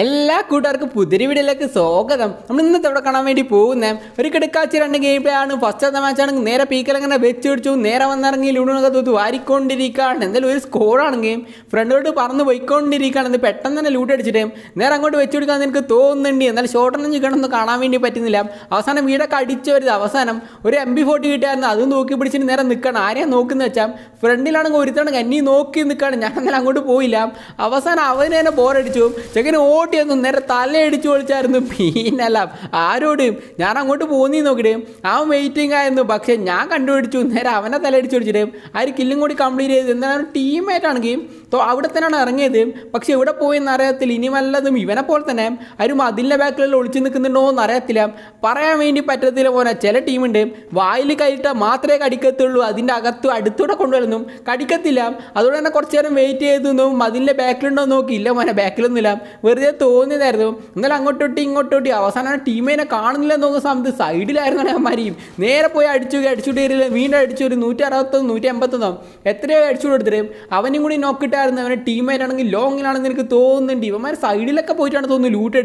എല്ലാ കൂട്ടുകാർക്കും പുതിരി വീഡിയോയിലേക്ക് സ്വാഗതം നമ്മൾ ഇന്നത്തെ അവിടെ കാണാൻ വേണ്ടി പോകുന്നത് ഒരു കിടക്കാച്ചി രണ്ട് ഗെയിം പ്ലേ ആണ് ഫസ്റ്റത്തെ മാച്ചാണ് നേരെ പീക്കലങ്ങനെ വെച്ച് പിടിച്ചു നേരെ വന്നിറങ്ങി ലൂണൊക്കെ തൂത്ത് വാരിക്കൊണ്ടിരിക്കുകയാണ് എന്തായാലും ഒരു സ്കോറാണ് ഗെയിം ഫ്രണ്ടിലോട്ട് പറന്ന് പോയിക്കൊണ്ടിരിക്കുകയാണ് പെട്ടെന്ന് തന്നെ ലൂട്ട് അടിച്ചിട്ട് നേരെ അങ്ങോട്ട് വെച്ച് കൊടുക്കാൻ എനിക്ക് തോന്നുന്നുണ്ട് എന്നാൽ ഷോട്ടൊന്നും ചിക്കണൊന്നും കാണാൻ വേണ്ടി പറ്റുന്നില്ല അവസാനം വീടൊക്കെ അടിച്ചു വരുത് അവസാനം ഒരു എം ബി ഫോർട്ടി കിട്ടിയായിരുന്നു അതും നോക്കി പിടിച്ചിട്ട് നേരെ നിൽക്കണം ആരെയാ നോക്കുന്നത് വെച്ചാൽ ഫ്രണ്ടിലാണെങ്കിൽ ഒരുത്തണെങ്കിൽ അന്നീ നോക്കി നിൽക്കുകയാണ് ഞാൻ എന്നാലും അങ്ങോട്ട് പോയില്ല അവസാനം അവന് തന്നെ ബോറടിച്ചു ചെക്കന് ഓ ഇങ്ങോട്ട് ചെന്ന് നേരെ തലയടിച്ചു വിളിച്ചായിരുന്നു പിന്നല്ല ആരോടും ഞാൻ അങ്ങോട്ട് പോകുന്നീ നോക്കിയിട്ട് അവൻ വെയിറ്റിംഗ് ആയിരുന്നു പക്ഷേ ഞാൻ കണ്ടുപിടിച്ചു നേരെ അവനെ തലയടിച്ചു പൊളിച്ചിട്ട് ആ ഒരു കില്ലും കൂടി കംപ്ലീറ്റ് ചെയ്ത് എന്നാൽ ടീമായിട്ട് ആണെങ്കിൽ അവിടെ തന്നെയാണ് ഇറങ്ങിയത് പക്ഷേ ഇവിടെ പോയി അറിയത്തില്ല ഇനി വല്ലതും ഇവനെ പോലെ തന്നെ ആരും അതിൻ്റെ ബാക്കിലെല്ലാം ഒളിച്ചു നിൽക്കുന്നുണ്ടോ എന്ന് അറിയത്തില്ല പറയാൻ വേണ്ടി പറ്റത്തില്ല പോലെ ചില ടീമുണ്ട് വായിൽ കയറിയിട്ടാൽ മാത്രമേ കടിക്കത്തുള്ളൂ അതിൻ്റെ അകത്ത് അടുത്തൂടെ കൊണ്ടുവരുന്നു കടിക്കത്തില്ല അതുകൊണ്ട് തന്നെ കുറച്ച് നേരം വെയിറ്റ് ചെയ്തു അതിൻ്റെ ബാക്കിലുണ്ടോ നോക്കി ഇല്ല മോനെ ബാക്കിലൊന്നുമില്ല വെറുതെ എന്നെ തോന്നിയതായിരുന്നു എന്നാലും ഇങ്ങോട്ട് ഇങ്ങോട്ടൊട്ടി അവസാനം ടീമിനെ കാണുന്നില്ല എന്ന് നോക്കുന്ന സമയത്ത് സൈഡിലായിരുന്നു അവന്മാരെയും നേരെ പോയി അടിച്ചു അടിച്ചു കയറിയില്ല വീണ്ടും അടിച്ചു ഒരു നൂറ്റി അറുപത്തൊന്ന് നൂറ്റി എൺപത്തൊന്നോ എത്രയോ അടിച്ചു കൊടുത്തിട്ട് അവനും കൂടി നോക്കിയിട്ടായിരുന്നു അവൻ്റെ ആണെങ്കിൽ ലോങ്ങിലാണെന്ന് എനിക്ക് തോന്നുന്നുണ്ട് ഇവന്മാർ സൈഡിലൊക്കെ പോയിട്ടാണ് തോന്നുന്നു ലൂട്ട്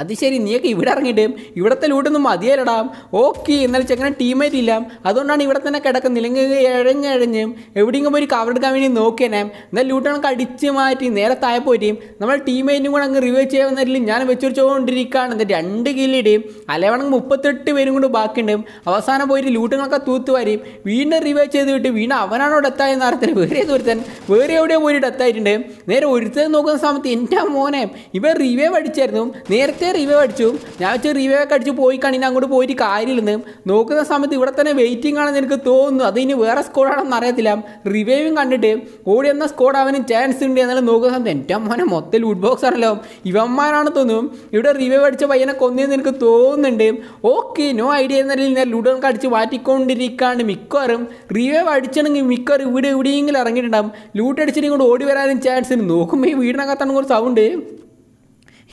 അത് ശരി നീയൊക്കെ ഇവിടെ ഇറങ്ങിയിട്ട് ഇവിടുത്തെ ലൂട്ടൊന്നും മതിയല്ലടാം ഓക്കെ എന്നാൽ ചെങ്ങനെ ടീമേറ്റ് ഇല്ല അതുകൊണ്ടാണ് ഇവിടെ തന്നെ കിടക്കുന്നത് ഇല്ലെങ്കിൽ എഴഞ്ഞഴഞ്ഞ് എവിടെയെങ്കിലും പോയി കവറെടുക്കാൻ വേണ്ടി നോക്കിയനെ എന്നാൽ ലൂട്ടാണ് അടിച്ച് മാറ്റി നേരെ താഴെ പോയിട്ട് നമ്മൾ ടീമേറ്റിനും കൂടെ അങ്ങ് റിവേഴ്സ് ചെയ്യാൻ വന്നിട്ടില്ല ഞാൻ വെച്ചുകൊണ്ടിരിക്കുകയാണ് എന്നിട്ട് രണ്ട് കില്ലിടേയും അലവണങ്ങ് മുപ്പത്തെട്ട് പേരും കൊണ്ട് ബാക്കിയുണ്ട് അവസാനം പോയിട്ട് ലൂട്ടണൊക്കെ തൂത്തുവാരിയും വീണ്ടും റിവേഴ്സ് ചെയ്ത് വിട്ട് വീണ്ടും അവിടെ എത്തായെന്ന് അറിയത്തില്ല വേറെ ഒരുത്തൻ വേറെ എവിടെയോ പോയി ഡെത്തായിട്ടുണ്ട് നേരെ ഒരുത്തൻ നോക്കുന്ന സമയത്ത് എൻ്റെ മോനെ ഇവർ റിവ്യൂ അടിച്ചായിരുന്നു നേരത്തെ വെറുതെ റിവൈവ് അടിച്ചു ഞാൻ വെച്ച് റിവൈവ് ഒക്കെ അടിച്ച് പോയി കണിന് അങ്ങോട്ട് പോയിട്ട് കാര്യമില്ലെന്ന് നോക്കുന്ന സമയത്ത് ഇവിടെ തന്നെ വെയിറ്റിംഗ് ആണെന്ന് എനിക്ക് തോന്നുന്നു അത് ഇനി വേറെ സ്കോഡാണെന്ന് അറിയത്തില്ല റിവൈവും കണ്ടിട്ട് ഓടി എന്ന സ്കോഡ് അവന് ചാൻസ് ഉണ്ട് എന്നാലും നോക്കുന്ന സമയത്ത് എൻ്റെ അമ്മനെ മൊത്തം ലൂട്ട് ബോക്സ് ആണല്ലോ ഇവന്മാരാണ് തോന്നും ഇവിടെ റിവൈവ് അടിച്ച പയ്യനെ കൊന്നതെന്ന് എനിക്ക് തോന്നുന്നുണ്ട് ഓക്കെ നോ ഐഡിയ എന്ന രീതിയിൽ ഞാൻ ലൂഡോ അടിച്ച് മാറ്റിക്കൊണ്ടിരിക്കാണ്ട് മിക്കവാറും റിവൈവ് അടിച്ചണെങ്കിൽ മിക്കവാറും ഇവിടെ എവിടെയെങ്കിലും ഇറങ്ങിയിട്ടുണ്ടാകും ലൂട്ട് അടിച്ചിട്ട് ഇങ്ങോട്ട് ഓടി വരാനും ചാൻസ് ഉണ്ട് നോക്കുമ്പോൾ ഈ വീടിനകത്താണെങ്കിൽ ഒരു സൗണ്ട്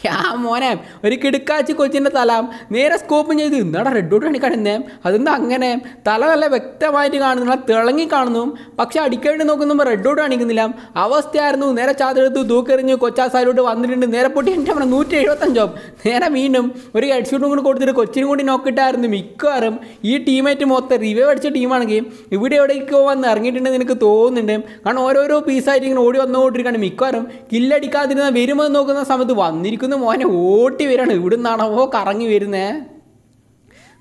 യാ മോനെ ഒരു കിടുക്കാച്ചി കൊച്ചിൻ്റെ തല നേരെ സ്കോപ്പും ചെയ്ത് എന്നാടാ റെഡ് ഡോട്ട് കാണിക്കാണെന്നേ അതെന്താ അങ്ങനെ തല നല്ല വ്യക്തമായിട്ട് കാണുന്നില്ല തിളങ്ങി കാണുന്നു പക്ഷെ അടിക്കേണ്ടി നോക്കുമ്പോൾ റെഡ് ഡോട്ട് കാണിക്കുന്നില്ല അവസ്ഥയായിരുന്നു നേരെ ചാതെടുത്ത് തൂക്കെറിഞ്ഞ് കൊച്ചാസായിലോട്ട് വന്നിട്ടുണ്ട് നേരെ പൊട്ടി എൻ്റെ അവിടെ നൂറ്റി എഴുപത്തഞ്ചോ നേരെ വീണ്ടും ഒരു ഹെഡ് ഷൂട്ടും കൂടി കൊടുത്തിട്ട് കൊച്ചിനും കൂടി നോക്കിയിട്ടായിരുന്നു മിക്കവാറും ഈ ടീമേറ്റ് മൊത്തം റിവൈവ് അടിച്ച ടീമാണെങ്കിൽ ഇവിടെ എവിടേക്കോ വന്ന് ഇറങ്ങിയിട്ടുണ്ടെന്ന് എനിക്ക് തോന്നുന്നുണ്ട് കാരണം ഓരോരോ പീസായിട്ട് ഇങ്ങനെ ഓടി വന്നുകൊണ്ടിരിക്കുകയാണ് മിക്കവാറും കില്ലടിക്കാതിരുന്ന വരുമെന്ന് നോക്കുന്ന സമയത്ത് വന്നിരിക്കും അവിടുന്ന് മോനെ ഓട്ടി വരണം ഇവിടെ നിന്നാണോ കറങ്ങി വരുന്നേ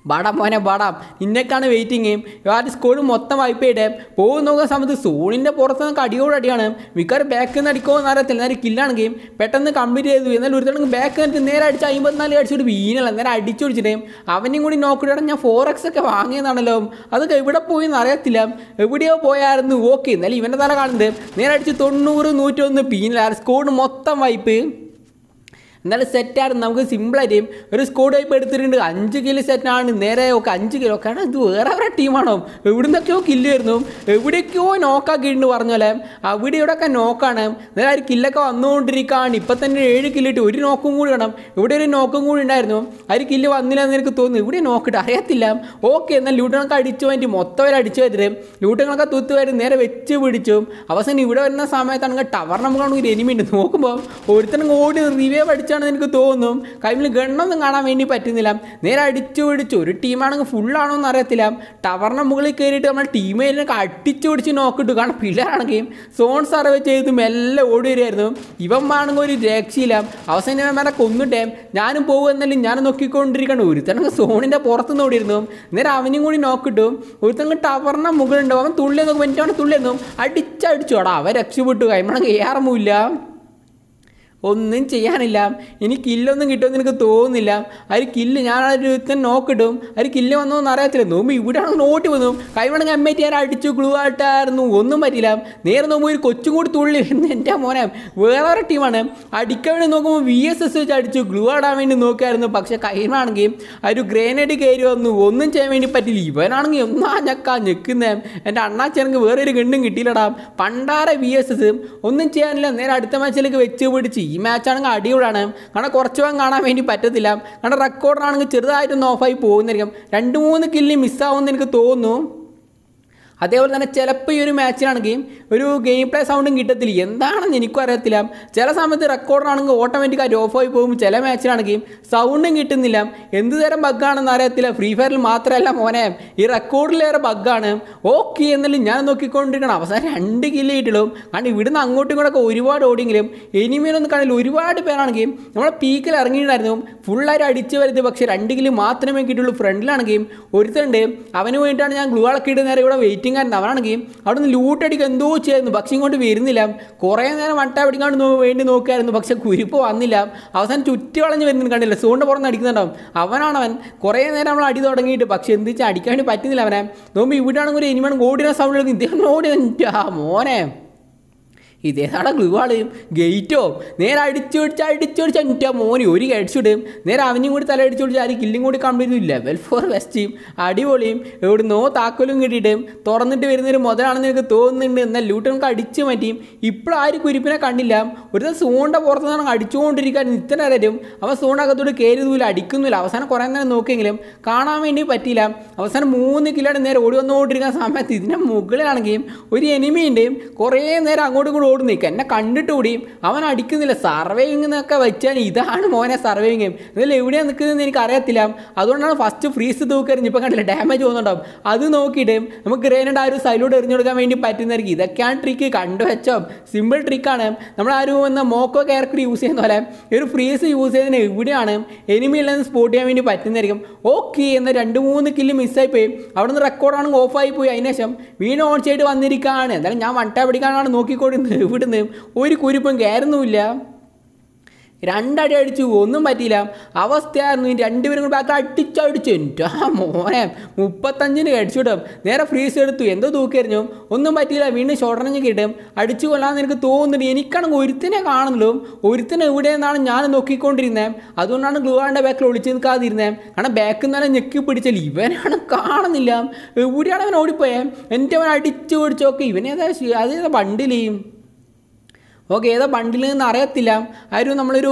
ബാടാ മോനെ ബാടാ നിന്നേക്കാണ് വെയിറ്റിംഗ് ഇവരുടെ സ്കൂളിൽ മൊത്തം വായ്പ ഇടേ പോകുന്ന നോക്കുന്ന സമയത്ത് സോണിൻ്റെ പുറത്ത് നിന്ന് അടിയോട് അടിയാണ് ബാക്ക് നിന്ന് അടിക്കുമോ എന്ന് അറിയത്തില്ല നേരെ കില്ലാണ് ഗെയിം പെട്ടെന്ന് കംപ്ലീറ്റ് ചെയ്തു എന്നാലും ഒരു ഒരുത്തണെങ്കിൽ ബാക്ക് നിന്നിട്ട് നേരെ അടിച്ച് അമ്പത്തിനാല് അടിച്ചിട്ട് വീണല്ല നേരെ അടിച്ചൊടിച്ചിട്ടേ അവനെയും കൂടി നോക്കിയിട്ട് ഞാൻ ഫോർ എക്സ് ഒക്കെ വാങ്ങിയതാണല്ലോ അതൊക്കെ എവിടെ പോയി എന്ന് അറിയത്തില്ല എവിടെയോ പോയായിരുന്നു ഓക്കെ എന്നാലും ഇവൻ്റെ തല കാണുന്നത് നേരെ അടിച്ച് തൊണ്ണൂറ് നൂറ്റൊന്ന് പീനലാണ് സ്കൂളിന് മൊത്തം വായ്പ എന്നാലും സെറ്റാണ് നമുക്ക് സിമ്പിളായിട്ട് ഒരു സ്കോഡ് വൈപ്പ് എടുത്തിട്ടുണ്ട് അഞ്ച് കിലോ സെറ്റാണ് നേരെ ഒക്കെ അഞ്ച് കിലോ കാരണം ഇത് വേറെ വേറെ ടീമാണോ എവിടുന്നൊക്കെയോ കില്ല് വരുന്നു എവിടെയൊക്കെയോ നോക്കാക്കിയിട്ടുണ്ട് പറഞ്ഞ പോലെ അവിടെ ഇവിടെയൊക്കെ നോക്കാണ് നേരെ ഒരു കില്ലൊക്കെ വന്നുകൊണ്ടിരിക്കുകയാണ് ഇപ്പം തന്നെ ഏഴ് കില്ലിട്ട് ഒരു നോക്കും കൂടി വേണം ഇവിടെ ഒരു നോക്കും കൂടി ഉണ്ടായിരുന്നു ആ ഒരു കില്ല് വന്നില്ല എന്ന് എനിക്ക് തോന്നുന്നു ഇവിടെ നോക്കിട്ട് അറിയത്തില്ല ഓക്കെ എന്നാൽ ലൂട്ടണൊക്കെ അടിച്ചു വേണ്ടി മൊത്തം അവർ അടിച്ചു വരുന്നത് ലൂട്ടങ്ങളൊക്കെ തൂത്ത് വരും നേരെ വെച്ച് പിടിച്ചു അവസാനം ഇവിടെ വരുന്ന സമയത്താണെങ്കിൽ ടവർ നമുക്ക് ഒരു എനിമി ഉണ്ട് നോക്കുമ്പോൾ ഒരുത്തനും ഓടി റിവൈവ് പഠിച്ച കളിച്ചാണെന്ന് എനിക്ക് തോന്നും കൈമിൽ ഗണ്ണൊന്നും കാണാൻ വേണ്ടി പറ്റുന്നില്ല നേരെ അടിച്ചു പിടിച്ചു ഒരു ടീമാണെങ്കിൽ ഫുള്ളാണോ എന്ന് അറിയത്തില്ല ടവറിൻ്റെ മുകളിൽ കയറിയിട്ട് നമ്മൾ ടീമേലിനൊക്കെ അടിച്ചു പിടിച്ച് നോക്കിട്ടു കാരണം ഗെയിം സോൺ സർവേ ചെയ്തു എല്ലാം ഓടി ഇവൻ ഇവന്മാണെങ്കിൽ ഒരു രക്ഷയില്ല അവസാനം ഇവന്മാരെ കൊന്നിട്ടേ ഞാനും പോകുമെന്നല്ലേ ഞാൻ നോക്കിക്കൊണ്ടിരിക്കണം ഒരുത്തനങ്ങ് സോണിൻ്റെ പുറത്തുനിന്ന് ഓടിയിരുന്നു നേരെ അവനും കൂടി നോക്കിട്ടും ഒരുത്തങ്ങ് മുകളിൽ മുകളിലുണ്ടാവും അവൻ തുള്ളി നോക്കുമ്പോൾ എൻ്റെ അവനെ തുള്ളി നോക്കും അടിച്ചടിച്ചോടാ അവൻ രക്ഷപ്പെട്ടു കൈമണക്ക് ഏറമുമില്ല ഒന്നും ചെയ്യാനില്ല ഇനി കില്ലൊന്നും കിട്ടുമെന്ന് എനിക്ക് തോന്നുന്നില്ല ഒരു കില്ല് ഞാൻ ഒരുത്തൻ നോക്കിടും ഒരു കില്ല് വന്നോന്ന് അറിയത്തില്ല നോമ്പ് ഇവിടെ ആണെങ്കിൽ നോട്ടി വന്നു കൈവണങ്ങി അമ്മേറ്റി ഞാൻ അടിച്ചു ക്ലൂവായിട്ടായിരുന്നു ഒന്നും പറ്റില്ല നേരെ നോമ്പ് ഒരു കൊച്ചും കൂടി തുള്ളി എൻ്റെ മോനെ വേറെ ഒരു ടീമാണ് അടിക്കാൻ വേണ്ടി നോക്കുമ്പോൾ വി എസ് എസ് വെച്ച് അടിച്ചു ഗ്ലൂ ആടാൻ വേണ്ടി നോക്കിയായിരുന്നു പക്ഷേ കൈവണാണെങ്കിൽ ഒരു ഗ്രേനേഡ് കയറി വന്നു ഒന്നും ചെയ്യാൻ വേണ്ടി പറ്റില്ല ഇവനാണെങ്കിൽ ഒന്നാ ഞക്കാ ഞെക്കുന്നേ എൻ്റെ അണ്ണാച്ചനക്ക് വേറൊരു ഗണ്ണും കിട്ടിയില്ലടാ പണ്ടാര വി എസ് എസ് ഒന്നും ചെയ്യാനില്ല നേരെ അടുത്ത മാച്ചിലേക്ക് വെച്ച് പിടിച്ച് ഈ മാച്ചാണെങ്കിൽ അടിപൊളിയാണ് കാരണം കുറച്ച് ഭാഗം കാണാൻ വേണ്ടി പറ്റത്തില്ല കാരണം റെക്കോർഡറാണെങ്കിൽ ചെറുതായിട്ടൊന്ന് ഓഫായി പോകുന്നതായിരിക്കും രണ്ട് മൂന്ന് കില്ലി മിസ്സാവുമെന്ന് എനിക്ക് തോന്നുന്നു അതേപോലെ തന്നെ ചിലപ്പോൾ ഈ ഒരു മാച്ചിനാണ് ഗെയിം ഒരു ഗെയിം പ്ലേ സൗണ്ടും കിട്ടത്തില്ല എന്താണെന്ന് എനിക്കും അറിയത്തില്ല ചില സമയത്ത് റെക്കോർഡറാണെങ്കിൽ ഓട്ടോമാറ്റിക്കായി ഓഫ് ആയി പോകും ചില മാച്ചിനാണ് ഗെയിം സൗണ്ടും കിട്ടുന്നില്ല എന്ത് തരം ബഗ്ഗാണെന്ന് അറിയത്തില്ല ഫ്രീ ഫയറിൽ മാത്രമല്ല മോനെ ഈ റെക്കോർഡിലേറെ ബഗ്ഗാണ് ഓക്കെ എന്നല്ലേ ഞാൻ നോക്കിക്കൊണ്ടിരിക്കണം അവസാനം രണ്ട് കില്ല് കിട്ടിയുള്ളൂ കാരണം ഇവിടുന്ന് അങ്ങോട്ടും ഇങ്ങോട്ടൊക്കെ ഒരുപാട് ഓടിയെങ്കിലും എനിമീനൊന്നും കാണില്ല ഒരുപാട് ഗെയിം നമ്മളെ പീക്കിൽ ഇറങ്ങിയിട്ടുണ്ടായിരുന്നു ഫുള്ളായിട്ട് അടിച്ചു വരുത് പക്ഷേ രണ്ട് കില്ല് മാത്രമേ കിട്ടുള്ളൂ ഗെയിം ഒരുത്തുണ്ട് അവന് വേണ്ടിയിട്ടാണ് ഞാൻ ഗ്ലൂ വളക്കിയിട്ട് നേരെ ഇവിടെ വെയിറ്റ് ബെറ്റിംഗ് അവനാണെങ്കിൽ അവിടെ നിന്ന് ലൂട്ടടിക്കുക എന്തോ ചെയ്യുന്നു പക്ഷെ ഇങ്ങോട്ട് വരുന്നില്ല കുറേ നേരം വട്ട പിടിക്കാണ്ട് വേണ്ടി നോക്കുകയായിരുന്നു പക്ഷെ കുരിപ്പ് വന്നില്ല അവസാനം ചുറ്റി വളഞ്ഞ് വരുന്നു കണ്ടില്ല സൂണ്ട് പുറന്ന് അടിക്കുന്നുണ്ടാവും അവനാണവൻ കുറേ നേരം നമ്മൾ അടി തുടങ്ങിയിട്ട് പക്ഷെ എന്ത് വെച്ചാൽ അടിക്കാൻ വേണ്ടി പറ്റുന്നില്ല അവനെ നോമ്പ് ഇവിടെയാണെങ്കിൽ ഒരു എനിമാണ് ഓടിയ സൗണ്ട് ഇദ്ദേഹം ഓടി മോനെ ഇതേതാണ് ഗ്ലുവാളെയും ഗേറ്റോ നേരെ അടിച്ചു പിടിച്ച് അടിച്ചു പിടിച്ച് എൻ്റെ മോന് ഒരു ഹെഡ്ഷൂട്ടും നേരെ അവനും കൂടി തല അടിച്ചു പിടിച്ച് ആരും കില്ലും കൂടി കംപ്ലീറ്റ് ലെവൽ ഫോർ വെസ്റ്റിയും അടിപൊളിയും നോ താക്കോലും കിട്ടിയിട്ടും തുറന്നിട്ട് വരുന്നൊരു മുതലാണെന്ന് എനിക്ക് തോന്നുന്നുണ്ട് എന്നാൽ ലൂട്ടനൊക്കെ അടിച്ചു മാറ്റിയും ആരും കുരിപ്പിനെ കണ്ടില്ല ഒരു ദിവസം സൂണ്ട പുറത്തു നിന്നാണ് അടിച്ചുകൊണ്ടിരിക്കാൻ ഇത്തരം അവൻ സൂണ്ടകത്തോട് കയറിയതുമില്ല അടിക്കുന്നില്ല അവസാനം കുറേ നേരം നോക്കിയെങ്കിലും കാണാൻ വേണ്ടി പറ്റിയില്ല അവസാനം മൂന്ന് കിലോയുടെ നേരെ ഓടി വന്നുകൊണ്ടിരിക്കുന്ന സമയത്ത് ഇതിൻ്റെ മുകളിലാണെങ്കിൽ ഒരു എനിമിയുണ്ടെയും കുറേ നേരം അങ്ങോട്ടും ഓട് നിൽക്കുക എന്നെ കണ്ടിട്ട് കൂടിയും അവൻ അടിക്കുന്നില്ല സർവൈവിങ് എന്നൊക്കെ വെച്ചാൽ ഇതാണ് മോനെ സർവൈവിങ് ഗെയിം ഇതിൽ എവിടെയാണ് നിൽക്കുന്നതെന്ന് എനിക്ക് അറിയത്തില്ല അതുകൊണ്ടാണ് ഫസ്റ്റ് ഫ്രീസ് തൂക്കറിഞ്ഞ് ഇപ്പം കണ്ടില്ല ഡാമേജ് പോകുന്നുണ്ടാവും അത് നോക്കിയിട്ട് നമുക്ക് ഗ്രേനഡ് ആ ഒരു സൈലോട് എറിഞ്ഞു കൊടുക്കാൻ വേണ്ടി പറ്റുന്നതായിരിക്കും ഇതൊക്കെയാണ് ട്രിക്ക് വെച്ചോ സിമ്പിൾ ട്രിക്കാണ് നമ്മൾ ആ ഒരു എന്ന മോക്കോ ക്യാരക്ടർ യൂസ് ചെയ്യുന്ന പോലെ ഒരു ഫ്രീസ് യൂസ് ചെയ്തതിന് എവിടെയാണ് ഇല്ലെന്ന് സ്പോട്ട് ചെയ്യാൻ വേണ്ടി പറ്റുന്നതായിരിക്കും ഓക്കെ എന്ന രണ്ട് മൂന്ന് കില്ല് പോയി അവിടെ നിന്ന് റെക്കോർഡാണെങ്കിൽ ഓഫായി പോയി അതിനുശേഷം വീണ് ഓൺ ചെയ്ത് വന്നിരിക്കുകയാണ് എന്തായാലും ഞാൻ വൺ ടാപ്പ് അടിക്കാനാണ് നോക്കിക്കൊണ്ടിരുന്നത് ഇവിടുന്ന് ഒരു കുരുപ്പും കയറുന്നുമില്ല രണ്ടടി അടിച്ചു ഒന്നും പറ്റിയില്ല അവസ്ഥയായിരുന്നു രണ്ടുപേരും കൂടി ബാക്കിൽ അടിച്ചടിച്ചു എൻ്റെ ആ മോനെ മുപ്പത്തഞ്ചിന് അടിച്ചു കിട്ടും നേരെ ഫ്രീസ് എടുത്തു എന്തോ എറിഞ്ഞു ഒന്നും പറ്റിയില്ല വീണ്ടും ഷോട്ടറിഞ്ഞ് കിട്ടും അടിച്ചു കൊല്ലാന്ന് എനിക്ക് തോന്നുന്നുണ്ട് എനിക്കാണെങ്കിൽ ഒരുത്തിനെ കാണുന്നുള്ളൂ ഒരുത്തിനെ ഇവിടെ നിന്നാണ് ഞാൻ നോക്കിക്കൊണ്ടിരുന്നത് അതുകൊണ്ടാണ് ഗ്ലൂവാൻ്റെ ബാക്കിൽ ഒളിച്ച് നിൽക്കാതിരുന്നത് കാരണം ബാക്കിൽ നിന്ന് ഞെക്കി പിടിച്ചാൽ ഇവനാണ് കാണുന്നില്ല എവിടെയാണ് അവൻ ഓടിപ്പോയേ എൻ്റെ അവൻ അടിച്ചു പിടിച്ചോക്കെ ഇവനേതാ അതേതാ വണ്ടിലെയും ഓക്കെ ഏതാ ബണ്ടിൽ നിന്ന് അറിയത്തില്ല ആ ഒരു നമ്മളൊരു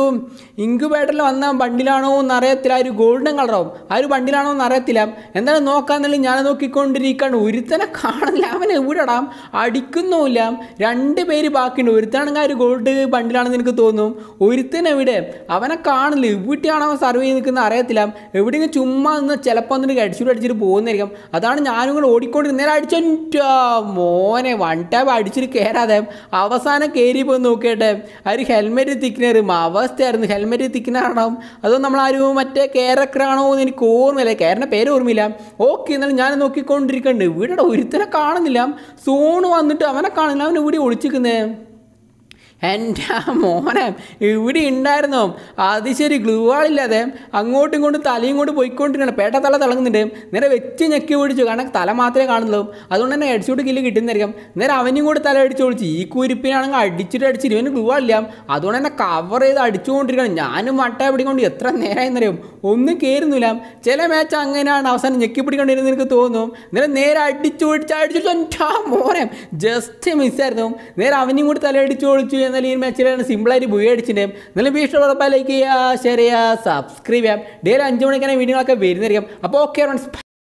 ഇൻക്യുബേറ്ററിൽ വന്ന ബണ്ടിലാണോ എന്ന് അറിയത്തില്ല ആ ഒരു ഗോൾഡൻ കളറാവും ആ ഒരു ബണ്ടിലാണോ എന്ന് അറിയത്തില്ല എന്തായാലും നോക്കാന്നല്ല ഞാൻ നോക്കിക്കൊണ്ടിരിക്കുകയാണ് ഒരുത്തനെ കാണില്ല അവനെ എവിടെടാം അടിക്കുന്നുമില്ല രണ്ട് പേര് ബാക്കിയുണ്ട് ഒരുത്തനാണെങ്കിൽ ആ ഒരു ഗോൾഡ് ബണ്ടിലാണെന്ന് എനിക്ക് തോന്നും ഒരുത്തനെവിടെ എവിടെ അവനെ കാണില്ല എവിടെയാണ് അവൻ സർവ് ചെയ്ത് നിൽക്കുന്നത് അറിയത്തില്ല എവിടെയെങ്കിലും ചുമ്മാ നിന്ന് ചിലപ്പോൾ എന്നിട്ട് അടിച്ചിട്ട് അടിച്ചിട്ട് പോകുന്നതായിരിക്കും അതാണ് ഞാനും കൂടെ ഓടിക്കൊണ്ടിരുന്നേരം അടിച്ചോ മോനെ വൺ ടാബ് അടിച്ചിട്ട് കയറാതെ അവസാനം കയറി നോക്കിയിട്ട് ആ ഒരു ഹെൽമെറ്റ് തിക്കിനൊരു അവസ്ഥയായിരുന്നു ഹെൽമെറ്റ് തിക്കിനാണോ അതോ നമ്മൾ ആരും മറ്റേ കേരക്കറാണോ എന്ന് എനിക്ക് ഓർമ്മയില്ല കേരൻ്റെ പേര് ഓർമ്മയില്ല ഓക്കെ എന്നാലും ഞാൻ നോക്കിക്കൊണ്ടിരിക്കണ്ട് ഇവിടെ ഒരുത്തനെ കാണുന്നില്ല സോണ് വന്നിട്ട് അവനെ കാണുന്നില്ല അവൻ ഇവിടെ ഒളിച്ചിരിക്കുന്നത് എൻ്റെ ആ മോനെ ഇവിടെ ഉണ്ടായിരുന്നു അത് ശരി ഗ്ലൂവാളില്ലാതെ അങ്ങോട്ടും ഇങ്ങോട്ടും തലയും കൊണ്ട് പോയിക്കൊണ്ടിരിക്കണം പേട്ട തല തിളങ്ങുന്നുണ്ട് നേരെ വെച്ച് ഞെക്കി പിടിച്ചു കാരണം തല മാത്രമേ കാണുന്നുള്ളൂ അതുകൊണ്ട് തന്നെ അടിച്ചുകൊണ്ട് കില്ല് കിട്ടുന്നതായിരിക്കും നേരെ അവനും കൂടി തല അടിച്ചു ഒളിച്ചു ഈ കുരിപ്പിനാണെങ്കിൽ അടിച്ചിട്ട് അടിച്ചിട്ട് ഇവന് ഗ്ലൂവാളില്ല അതുകൊണ്ട് തന്നെ കവർ ചെയ്ത് അടിച്ചുകൊണ്ടിരിക്കണം ഞാനും വട്ട പിടിക്കൊണ്ട് എത്ര നേരമായിരുന്നറിയും ഒന്നും കയറുന്നില്ല ചില മാച്ച് അങ്ങനെയാണ് അവസാനം ഞെക്കി പിടിക്കൊണ്ടിരുന്ന എനിക്ക് തോന്നും നേരെ നേരെ അടിച്ചു പിടിച്ച് അടിച്ചു മോനെ ജസ്റ്റ് മിസ്സായിരുന്നു നേരെ അവനും കൂടി തല അടിച്ചു വിളിച്ചു എന്നാൽ ഈ മാച്ചിലാണ് സിമ്പിളായിട്ട് ബുയ അടിച്ചിട്ടുണ്ടെങ്കിൽ എന്നാലും വീഷ്ടം ഉറപ്പായി ലൈക്ക് ചെയ്യുക ഷെയർ ചെയ്യുക സബ്സ്ക്രൈബ് ചെയ്യാം ഡെയിലി അഞ്ച് മണിക്കാണ് വീഡിയോകളൊക്കെ വരുന്നതായിരിക്കും അപ്പോൾ ഓക്കെ ഫ്രണ്ട്സ്